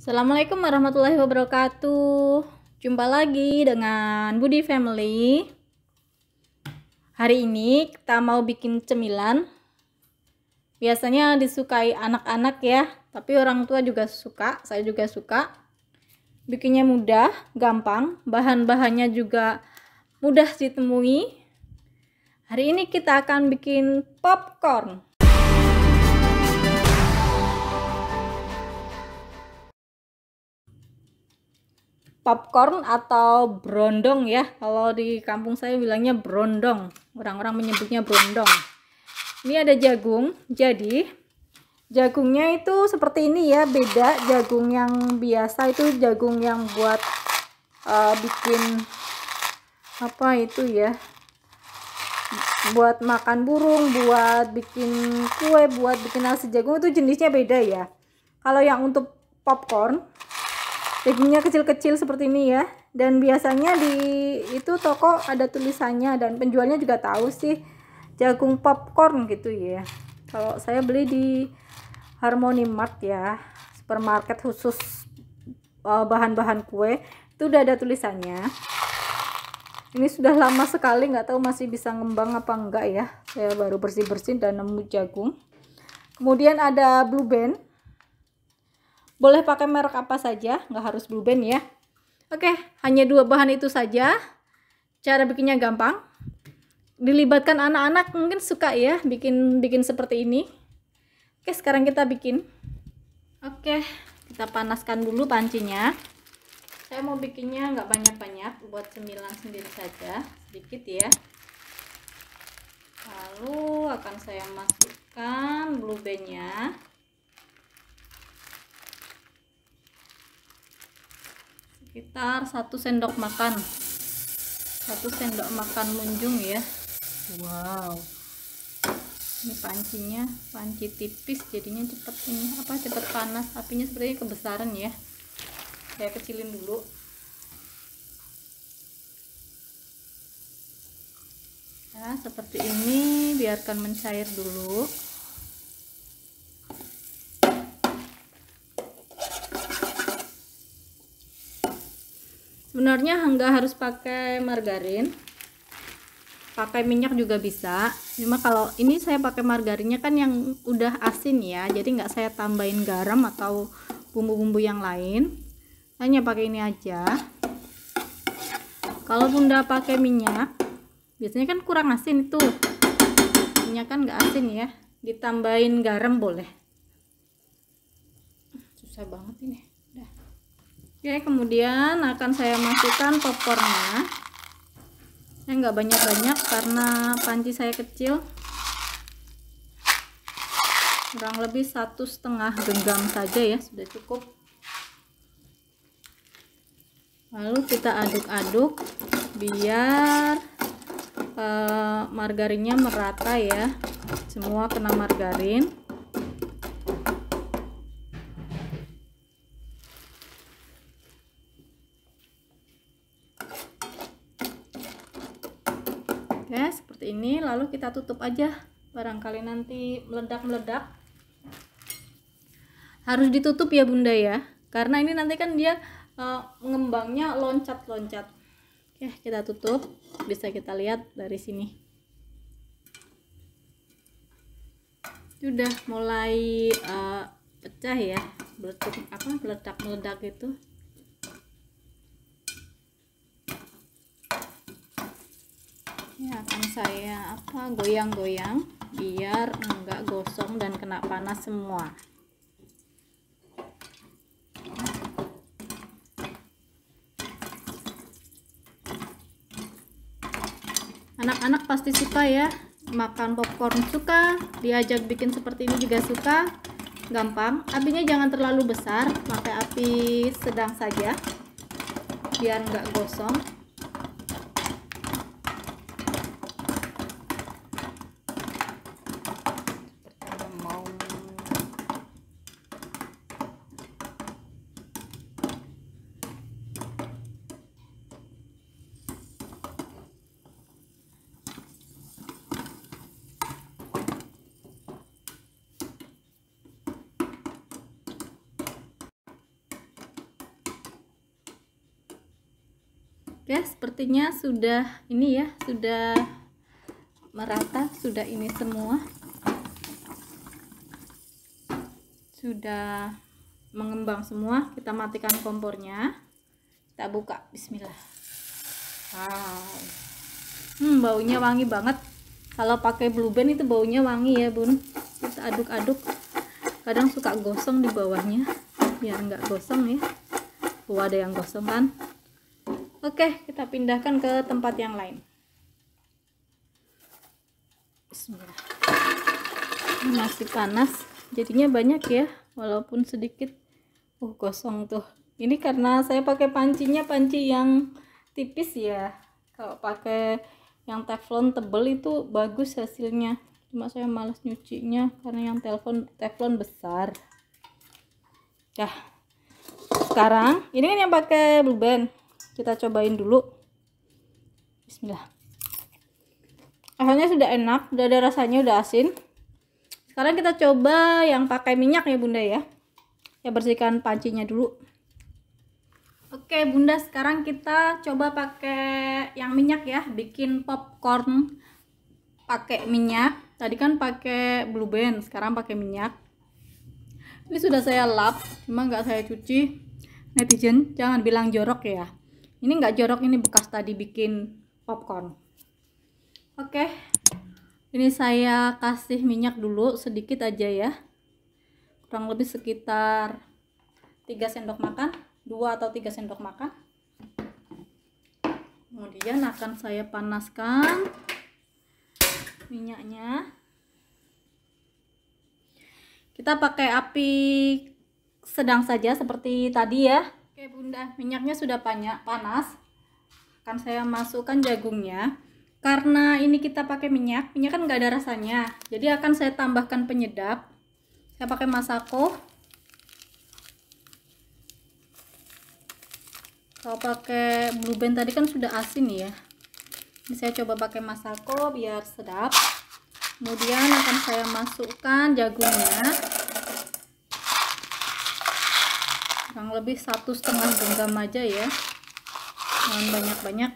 Assalamualaikum warahmatullahi wabarakatuh. Jumpa lagi dengan Budi Family. Hari ini kita mau bikin cemilan. Biasanya disukai anak-anak ya, tapi orang tua juga suka, saya juga suka. Bikinnya mudah, gampang, bahan-bahannya juga mudah ditemui. Hari ini kita akan bikin popcorn. popcorn atau brondong ya kalau di kampung saya bilangnya brondong orang-orang menyebutnya brondong ini ada jagung jadi jagungnya itu seperti ini ya beda jagung yang biasa itu jagung yang buat uh, bikin apa itu ya buat makan burung buat bikin kue buat bikin nasi jagung itu jenisnya beda ya kalau yang untuk popcorn dagingnya kecil-kecil seperti ini ya dan biasanya di itu toko ada tulisannya dan penjualnya juga tahu sih jagung popcorn gitu ya kalau saya beli di Harmony Mart ya supermarket khusus eh, bahan-bahan kue itu udah ada tulisannya ini sudah lama sekali nggak tahu masih bisa ngembang apa enggak ya saya baru bersih-bersih dan nemu jagung kemudian ada blue band boleh pakai merek apa saja, nggak harus Blue Band ya. Oke, hanya dua bahan itu saja. Cara bikinnya gampang. Dilibatkan anak-anak mungkin suka ya bikin bikin seperti ini. Oke, sekarang kita bikin. Oke, kita panaskan dulu pancinya. Saya mau bikinnya nggak banyak-banyak, buat cemilan sendiri saja, sedikit ya. Lalu akan saya masukkan blue bandnya. nya sekitar satu sendok makan satu sendok makan munjung ya wow ini pancinya panci tipis jadinya cepet ini apa cepet panas apinya sepertinya kebesaran ya saya kecilin dulu nah seperti ini biarkan mencair dulu sebenarnya nggak harus pakai margarin pakai minyak juga bisa cuma kalau ini saya pakai margarinnya kan yang udah asin ya jadi nggak saya tambahin garam atau bumbu-bumbu yang lain hanya pakai ini aja kalau bunda pakai minyak biasanya kan kurang asin itu minyak kan nggak asin ya ditambahin garam boleh susah banget ini Oke, kemudian akan saya masukkan popornya. Saya nggak banyak-banyak karena panci saya kecil. Kurang lebih satu setengah genggam saja ya, sudah cukup. Lalu kita aduk-aduk biar eh, margarinnya merata ya, semua kena margarin. ya seperti ini lalu kita tutup aja barangkali nanti meledak-meledak harus ditutup ya bunda ya karena ini nanti kan dia uh, eh, ngembangnya loncat-loncat oke ya, kita tutup bisa kita lihat dari sini sudah mulai uh, pecah ya apa meledak meledak itu ya akan saya apa goyang-goyang biar enggak gosong dan kena panas semua anak-anak pasti suka ya makan popcorn suka diajak bikin seperti ini juga suka gampang apinya jangan terlalu besar pakai api sedang saja biar nggak gosong ya sepertinya sudah ini ya sudah merata sudah ini semua sudah mengembang semua kita matikan kompornya kita buka bismillah wow hmm, baunya wangi banget kalau pakai blue band itu baunya wangi ya bun kita aduk-aduk kadang suka gosong di bawahnya biar nggak gosong ya wadah ada yang gosong kan Oke, kita pindahkan ke tempat yang lain. Bismillah. Masih panas, jadinya banyak ya, walaupun sedikit. Uh, gosong tuh. Ini karena saya pakai pancinya panci yang tipis ya. Kalau pakai yang teflon tebel itu bagus hasilnya. Cuma saya malas nyucinya karena yang teflon teflon besar. Dah. Sekarang ini kan yang pakai blue band kita cobain dulu bismillah rasanya sudah enak udah ada rasanya udah asin sekarang kita coba yang pakai minyak ya bunda ya ya bersihkan pancinya dulu oke bunda sekarang kita coba pakai yang minyak ya bikin popcorn pakai minyak tadi kan pakai blue band sekarang pakai minyak ini sudah saya lap cuma nggak saya cuci netizen jangan bilang jorok ya ini nggak jorok ini bekas tadi bikin popcorn oke okay. ini saya kasih minyak dulu sedikit aja ya kurang lebih sekitar 3 sendok makan 2 atau 3 sendok makan kemudian akan saya panaskan minyaknya kita pakai api sedang saja seperti tadi ya Oke bunda, minyaknya sudah banyak panas. Akan saya masukkan jagungnya. Karena ini kita pakai minyak, minyak kan nggak ada rasanya. Jadi akan saya tambahkan penyedap. Saya pakai masako. Kalau pakai blue band tadi kan sudah asin ya. Ini saya coba pakai masako biar sedap. Kemudian akan saya masukkan jagungnya. kurang lebih satu setengah genggam aja ya jangan banyak-banyak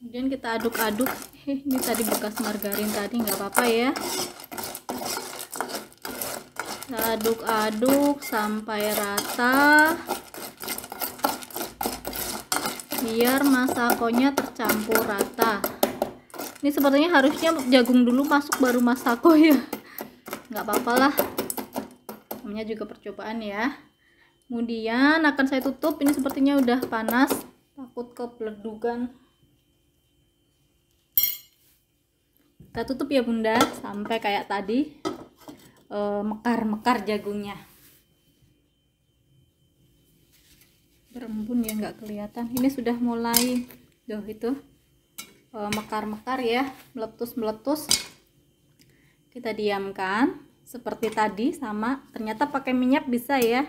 kemudian kita aduk-aduk ini tadi bekas margarin tadi nggak apa-apa ya aduk-aduk sampai rata biar masakonya tercampur rata ini sepertinya harusnya jagung dulu masuk baru masako ya nggak apa-apalah namanya juga percobaan ya kemudian akan saya tutup ini sepertinya udah panas takut kebledukan kita tutup ya bunda sampai kayak tadi eh, mekar-mekar jagungnya berembun ya nggak kelihatan ini sudah mulai doh itu eh, mekar-mekar ya meletus-meletus kita diamkan seperti tadi sama ternyata pakai minyak bisa ya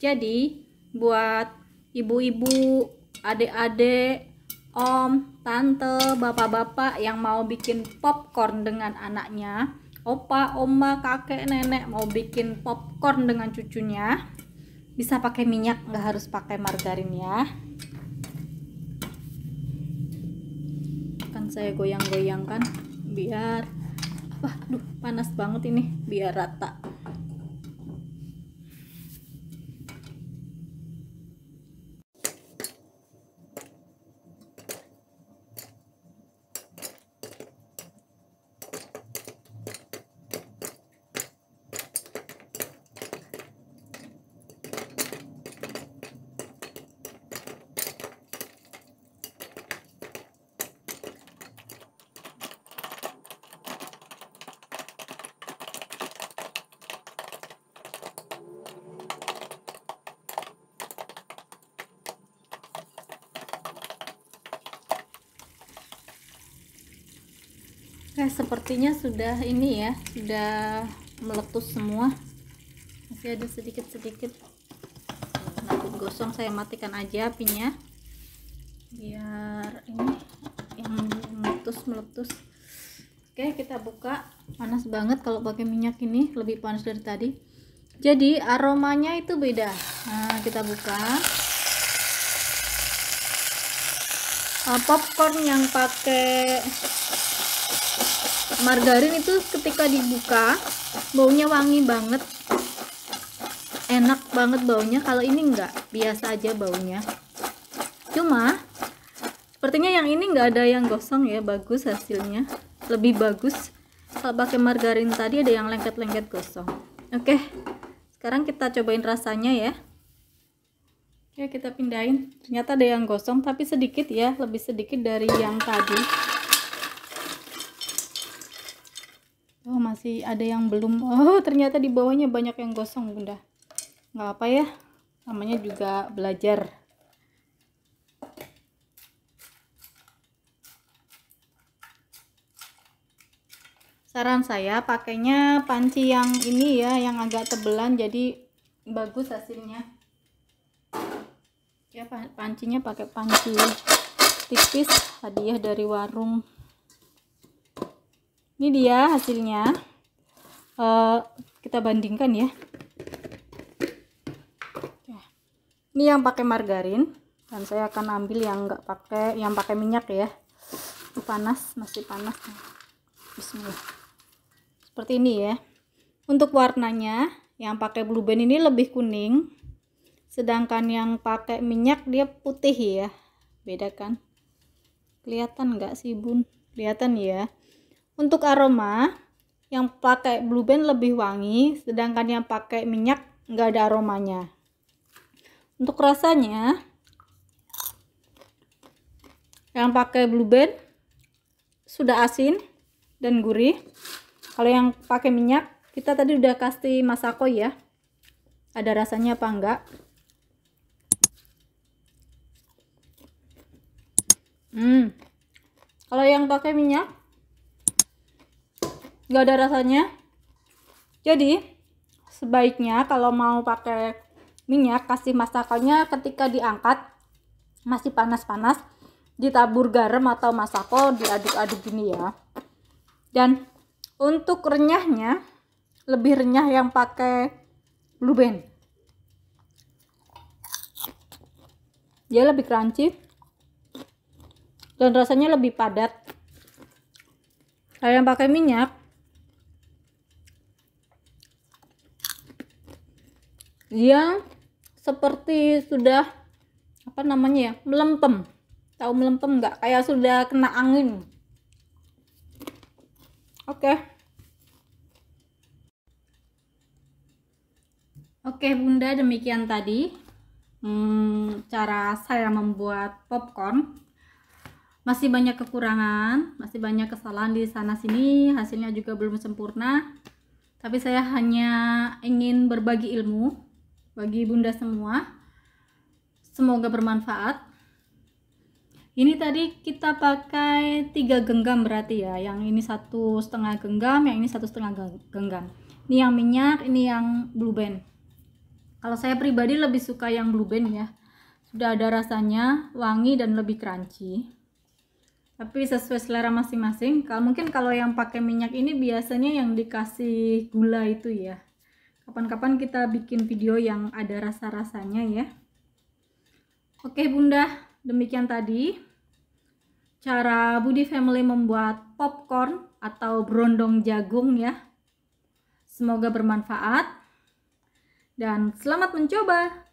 jadi buat ibu-ibu adik-adik om tante bapak-bapak yang mau bikin popcorn dengan anaknya opa oma kakek nenek mau bikin popcorn dengan cucunya bisa pakai minyak nggak harus pakai margarin ya akan saya goyang-goyangkan biar wah aduh panas banget ini biar rata Oke, sepertinya sudah ini ya, sudah meletus semua. Masih ada sedikit-sedikit. Nanti gosong saya matikan aja apinya. Biar ini yang meletus-meletus. Oke, kita buka. Panas banget kalau pakai minyak ini, lebih panas dari tadi. Jadi, aromanya itu beda. Nah, kita buka. Ah, popcorn yang pakai margarin itu ketika dibuka baunya wangi banget enak banget baunya kalau ini enggak biasa aja baunya cuma sepertinya yang ini enggak ada yang gosong ya bagus hasilnya lebih bagus kalau pakai margarin tadi ada yang lengket-lengket gosong oke sekarang kita cobain rasanya ya Oke kita pindahin ternyata ada yang gosong tapi sedikit ya lebih sedikit dari yang tadi masih ada yang belum oh ternyata di bawahnya banyak yang gosong bunda nggak apa ya namanya juga belajar saran saya pakainya panci yang ini ya yang agak tebelan jadi bagus hasilnya ya pancinya pakai panci tipis hadiah dari warung ini dia hasilnya Eh, kita bandingkan ya. ya ini yang pakai margarin dan saya akan ambil yang nggak pakai yang pakai minyak ya Itu panas masih panas Bismillah seperti ini ya untuk warnanya yang pakai blue band ini lebih kuning sedangkan yang pakai minyak dia putih ya beda kan kelihatan nggak sih bun kelihatan ya untuk aroma yang pakai blue band lebih wangi sedangkan yang pakai minyak nggak ada aromanya untuk rasanya yang pakai blue band sudah asin dan gurih kalau yang pakai minyak kita tadi udah kasih masako ya ada rasanya apa enggak hmm kalau yang pakai minyak nggak ada rasanya jadi sebaiknya kalau mau pakai minyak kasih masakannya ketika diangkat masih panas-panas ditabur garam atau masako diaduk-aduk gini ya dan untuk renyahnya lebih renyah yang pakai blue band dia lebih crunchy dan rasanya lebih padat kalau nah, yang pakai minyak yang seperti sudah apa namanya ya melempem tahu melempem nggak kayak sudah kena angin oke okay. oke okay, bunda demikian tadi hmm, cara saya membuat popcorn masih banyak kekurangan masih banyak kesalahan di sana sini hasilnya juga belum sempurna tapi saya hanya ingin berbagi ilmu bagi bunda semua. Semoga bermanfaat. Ini tadi kita pakai tiga genggam berarti ya. Yang ini satu setengah genggam, yang ini satu setengah genggam. Ini yang minyak, ini yang blue band. Kalau saya pribadi lebih suka yang blue band ya. Sudah ada rasanya, wangi dan lebih crunchy. Tapi sesuai selera masing-masing. Kalau mungkin kalau yang pakai minyak ini biasanya yang dikasih gula itu ya kapan-kapan kita bikin video yang ada rasa-rasanya ya oke bunda demikian tadi cara Budi Family membuat popcorn atau brondong jagung ya semoga bermanfaat dan selamat mencoba